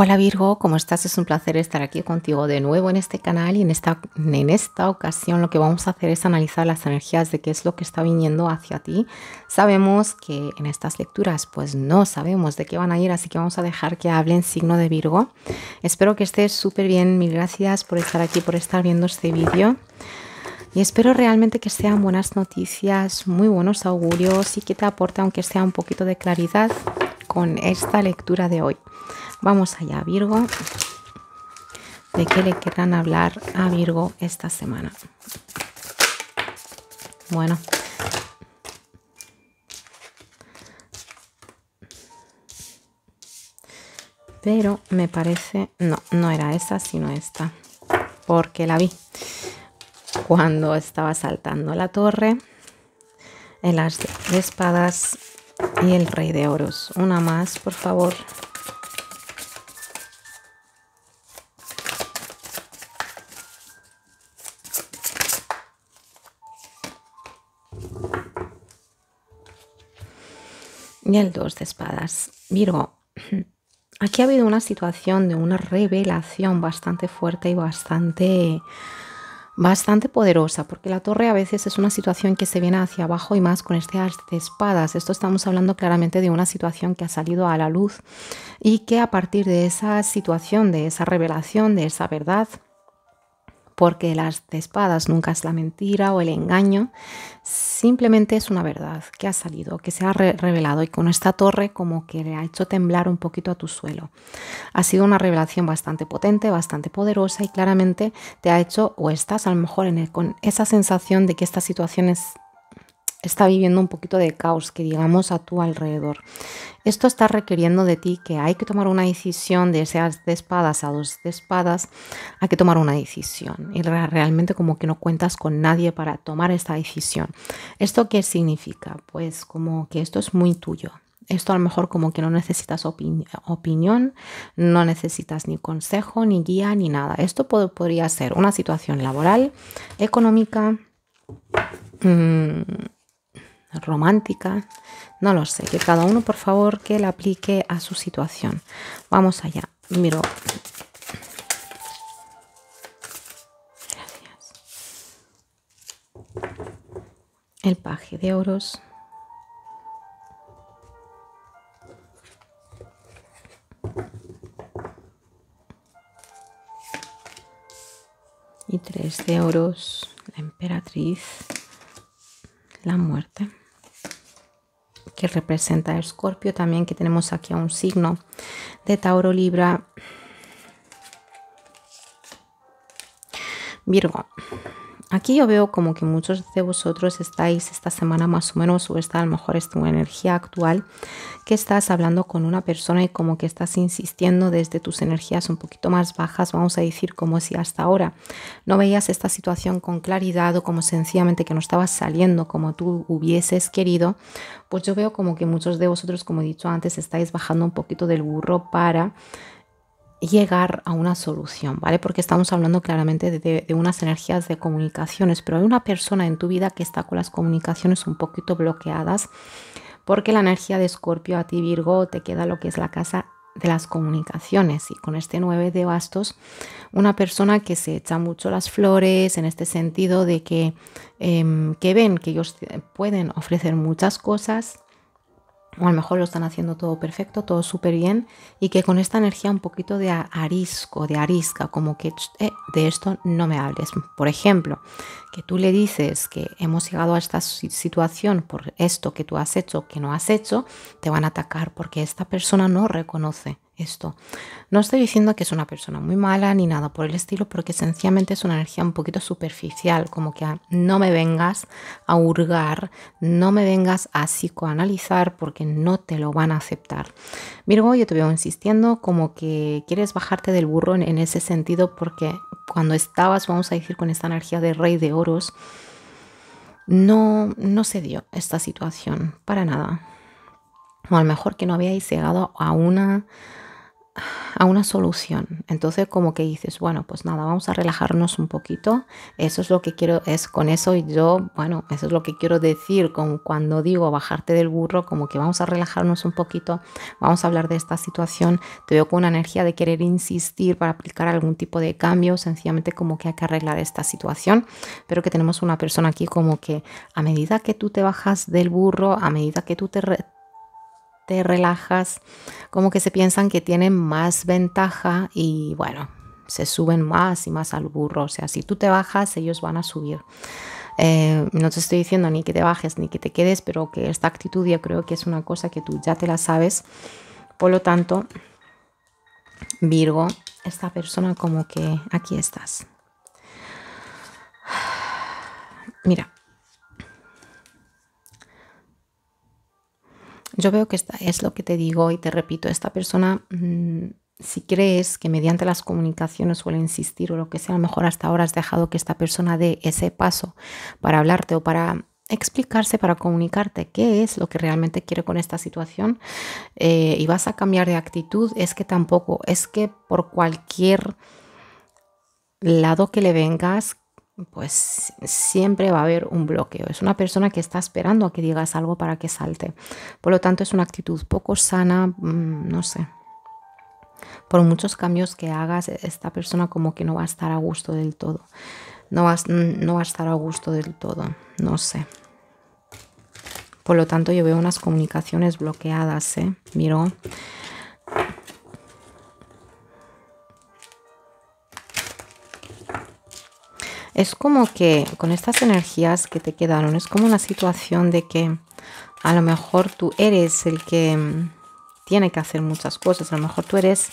Hola Virgo, ¿cómo estás? Es un placer estar aquí contigo de nuevo en este canal y en esta, en esta ocasión lo que vamos a hacer es analizar las energías de qué es lo que está viniendo hacia ti. Sabemos que en estas lecturas pues no sabemos de qué van a ir, así que vamos a dejar que hablen signo de Virgo. Espero que estés súper bien, mil gracias por estar aquí, por estar viendo este vídeo. Y espero realmente que sean buenas noticias, muy buenos augurios y que te aporte aunque sea un poquito de claridad con esta lectura de hoy. Vamos allá, Virgo. ¿De qué le querrán hablar a Virgo esta semana? Bueno. Pero me parece, no, no era esa, sino esta. Porque la vi cuando estaba saltando la torre, el as de espadas y el rey de oros. Una más, por favor. y el 2 de espadas. miro aquí ha habido una situación de una revelación bastante fuerte y bastante bastante poderosa, porque la torre a veces es una situación que se viene hacia abajo y más con este as de espadas. Esto estamos hablando claramente de una situación que ha salido a la luz y que a partir de esa situación, de esa revelación, de esa verdad, porque las de espadas nunca es la mentira o el engaño, simplemente es una verdad que ha salido, que se ha revelado y con esta torre como que le ha hecho temblar un poquito a tu suelo. Ha sido una revelación bastante potente, bastante poderosa y claramente te ha hecho o estás a lo mejor en con esa sensación de que esta situación es está viviendo un poquito de caos, que digamos, a tu alrededor. Esto está requiriendo de ti que hay que tomar una decisión de ser de espadas a dos de espadas, hay que tomar una decisión. Y realmente como que no cuentas con nadie para tomar esta decisión. ¿Esto qué significa? Pues como que esto es muy tuyo, esto a lo mejor como que no necesitas opinión, no necesitas ni consejo, ni guía, ni nada. Esto podría ser una situación laboral, económica, mm, romántica, no lo sé, que cada uno por favor que la aplique a su situación. Vamos allá, miro. El paje de oros. y tres de oros, la emperatriz, la muerte que representa a Escorpio, también que tenemos aquí a un signo de Tauro Libra. Virgo aquí yo veo como que muchos de vosotros estáis esta semana más o menos, o está a lo mejor es tu energía actual, que estás hablando con una persona y como que estás insistiendo desde tus energías un poquito más bajas, vamos a decir como si hasta ahora no veías esta situación con claridad o como sencillamente que no estabas saliendo como tú hubieses querido, pues yo veo como que muchos de vosotros, como he dicho antes, estáis bajando un poquito del burro para llegar a una solución, ¿vale? Porque estamos hablando claramente de, unas energías de comunicaciones, pero hay una persona en tu vida que está con las comunicaciones un poquito bloqueadas, porque la energía de Escorpio a ti Virgo te queda lo que es la casa de las comunicaciones y con este 9 de bastos una persona que se echa mucho las flores en este sentido de que, em, que ven que ellos pueden ofrecer muchas cosas o a lo mejor lo están haciendo todo perfecto, todo súper bien, y que con esta energía un poquito de arisco, de arisca, como que eh, de esto no me hables. Por ejemplo, que tú le dices que hemos llegado a esta situación por esto que tú has hecho, que no has hecho, te van a atacar porque esta persona no reconoce esto. No estoy diciendo que es una persona muy mala ni nada por el estilo, porque sencillamente es una energía un poquito superficial, como que no me vengas a hurgar, no me vengas a psicoanalizar porque no te lo van a aceptar. Virgo, yo te veo insistiendo como que quieres bajarte del burro en ese sentido porque cuando estabas, vamos a decir, con esta energía de rey de oros, no, no se dio esta situación para nada. O a lo mejor que no habíais llegado a una a una solución. Entonces como que dices, bueno, pues nada, vamos a relajarnos un poquito. Eso es lo que quiero, es con eso y yo, bueno, eso es lo que quiero decir con cuando digo bajarte del burro, como que vamos a relajarnos un poquito, vamos a hablar de esta situación. Te veo con una energía de querer insistir para aplicar algún tipo de cambio, sencillamente como que hay que arreglar esta situación, pero que tenemos una persona aquí como que a medida que tú te bajas del burro, a medida que tú te, te relajas, como que se piensan que tienen más ventaja y bueno, se suben más y más al burro. O sea, si tú te bajas, ellos van a subir. Eh, no te estoy diciendo ni que te bajes ni que te quedes, pero que esta actitud yo creo que es una cosa que tú ya te la sabes. Por lo tanto, Virgo, esta persona como que aquí estás. Mira, Yo veo que es lo que te digo y te repito, esta persona, mm, si crees que mediante las comunicaciones suele insistir o lo que sea, a lo mejor hasta ahora has dejado que esta persona dé ese paso para hablarte o para explicarse, para comunicarte qué es lo que realmente quiere con esta situación eh, y vas a cambiar de actitud, es que tampoco, es que por cualquier lado que le vengas, pues siempre va a haber un bloqueo. Es una persona que está esperando a que digas algo para que salte. Por lo tanto, es una actitud poco sana, mm, no sé. Por muchos cambios que hagas, e-, esta persona como que no va a estar a gusto del todo. No va, no va a estar a gusto del todo, no sé. Por lo tanto, yo veo unas comunicaciones bloqueadas, ¿eh? miró es como que con estas energías que te quedaron, es como una situación de que a lo mejor tú eres el que mm, tiene que hacer muchas cosas, a lo mejor tú eres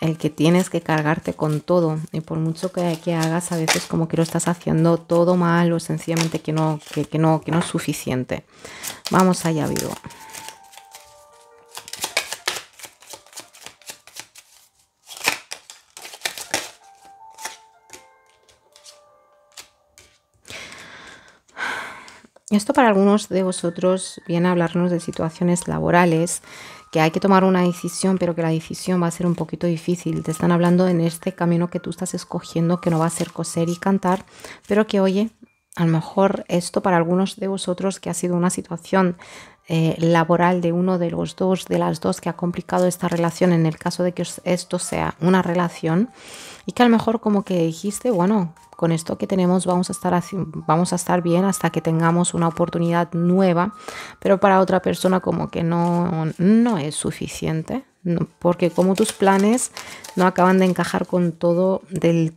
el que tienes que cargarte con todo y por mucho que, hagas a veces como que lo estás haciendo todo mal o sencillamente que no, que no, que no es suficiente. Vamos allá vivo. Esto para algunos de vosotros viene a hablarnos de situaciones laborales, que hay que tomar una decisión, pero que la decisión va a ser un poquito difícil. Te están hablando en este camino que tú estás escogiendo, que no va a ser coser y cantar, pero que oye, a lo mejor esto para algunos de vosotros que ha sido una situación eh, laboral de uno de los dos, de las dos que ha complicado esta relación en el caso de que esto sea una relación y que a lo mejor como que dijiste, bueno, con esto que tenemos vamos a estar, vamos a estar bien hasta que tengamos una oportunidad nueva, pero para otra persona como que no, no es suficiente, porque como tus planes no acaban de encajar con todo del,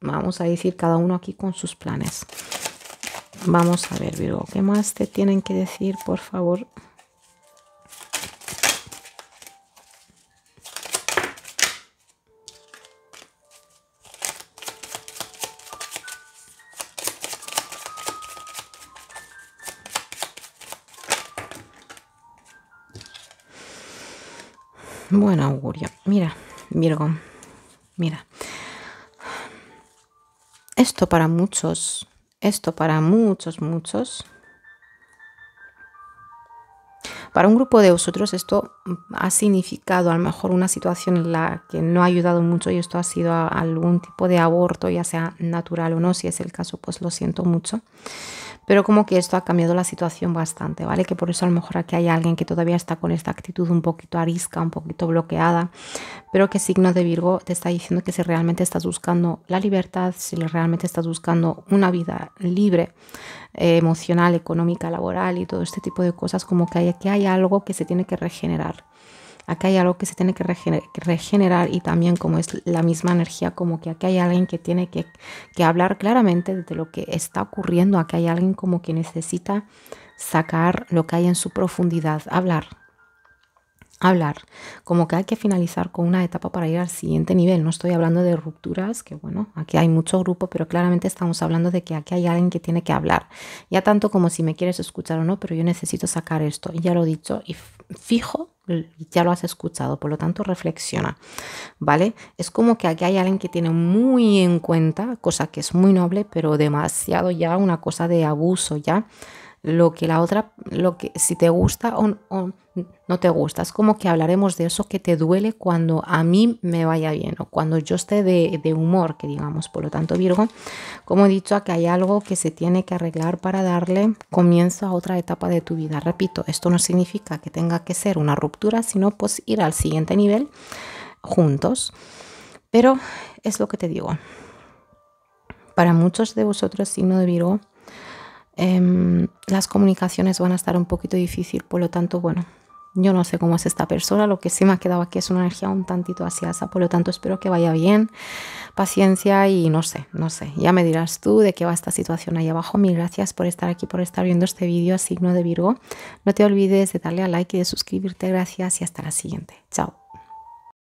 vamos a decir, cada uno aquí con sus planes. Vamos a ver, Virgo, ¿qué más te tienen que decir, por favor? Buen augurio. Mira, Virgo, mira. Esto para muchos, esto para muchos, muchos para un grupo de vosotros esto mm, ha significado a lo mejor una situación en la que no ha ayudado mucho y esto ha sido algún tipo de aborto, ya sea natural o no, si es el caso, pues lo siento mucho. Pero como que esto ha cambiado la situación bastante, ¿vale? Que por eso a lo mejor aquí hay alguien que todavía está con esta actitud un poquito arisca, un poquito bloqueada, pero que signo de Virgo te está diciendo que si realmente estás buscando la libertad, si realmente estás buscando una vida libre, eh, emocional, económica, laboral y todo este tipo de cosas, como que hay, aquí hay algo que se tiene que regenerar. aquí hay algo que se tiene que regenerar y también como es la misma energía, como que aquí hay alguien que tiene que, que hablar claramente de lo que está ocurriendo, aquí hay alguien como que necesita sacar lo que hay en su profundidad, hablar, hablar, como que hay que finalizar con una etapa para ir al siguiente nivel. No estoy hablando de rupturas, que bueno, aquí hay mucho grupo, pero claramente estamos hablando de que aquí hay alguien que tiene que hablar. Ya tanto como si me quieres escuchar o no, pero yo necesito sacar esto. Ya lo he dicho y fijo, ya lo has escuchado, por lo tanto reflexiona, ¿vale? Es como que aquí hay alguien que tiene muy en cuenta, cosa que es muy noble, pero demasiado ya una cosa de abuso ya lo que la otra, lo que si te gusta o, no te gusta. Es como que hablaremos de eso que te duele cuando a mí me vaya bien o cuando yo esté de, de humor, que digamos. Por lo tanto, Virgo, como he dicho, que hay algo que se tiene que arreglar para darle comienzo a otra etapa de tu vida. Repito, esto no significa que tenga que ser una ruptura, sino pues ir al siguiente nivel juntos. Pero es lo que te digo. Para muchos de vosotros, signo de Virgo, Em, las comunicaciones van a estar un poquito difícil, por lo tanto, bueno, yo no sé cómo es esta persona, lo que sí me ha quedado aquí es una energía un tantito esa por lo tanto espero que vaya bien, paciencia y no sé, no sé, ya me dirás tú de qué va esta situación ahí abajo, mil gracias por estar aquí, por estar viendo este vídeo, signo de Virgo, no te olvides de darle a like y de suscribirte, gracias y hasta la siguiente, chao.